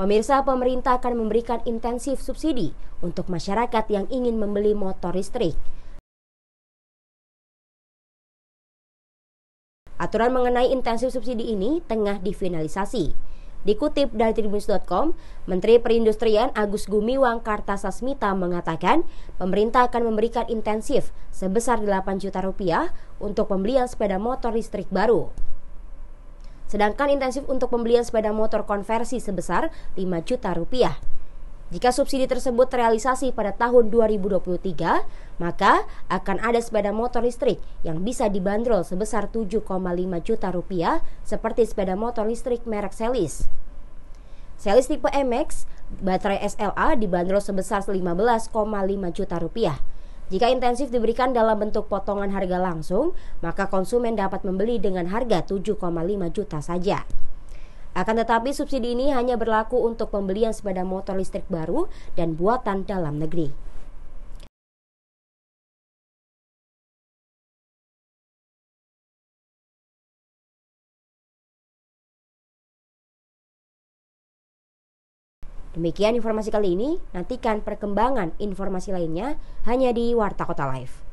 Pemirsa, pemerintah akan memberikan intensif subsidi untuk masyarakat yang ingin membeli motor listrik. Aturan mengenai intensif subsidi ini tengah difinalisasi. Dikutip dari tribunnews.com, Menteri Perindustrian Agus Gumiwang Kartasasmita mengatakan pemerintah akan memberikan intensif sebesar 8 juta rupiah untuk pembelian sepeda motor listrik baru. Sedangkan intensif untuk pembelian sepeda motor konversi sebesar 5 juta rupiah. Jika subsidi tersebut terrealisasi pada tahun 2023, maka akan ada sepeda motor listrik yang bisa dibanderol sebesar 7,5 juta rupiah seperti sepeda motor listrik merek Celis. Celis tipe MX, baterai SLA dibanderol sebesar 15,5 juta rupiah. Jika intensif diberikan dalam bentuk potongan harga langsung, maka konsumen dapat membeli dengan harga 7,5 juta saja. Akan tetapi subsidi ini hanya berlaku untuk pembelian sepeda motor listrik baru dan buatan dalam negeri. Demikian informasi kali ini, nantikan perkembangan informasi lainnya hanya di Warta Kota Live.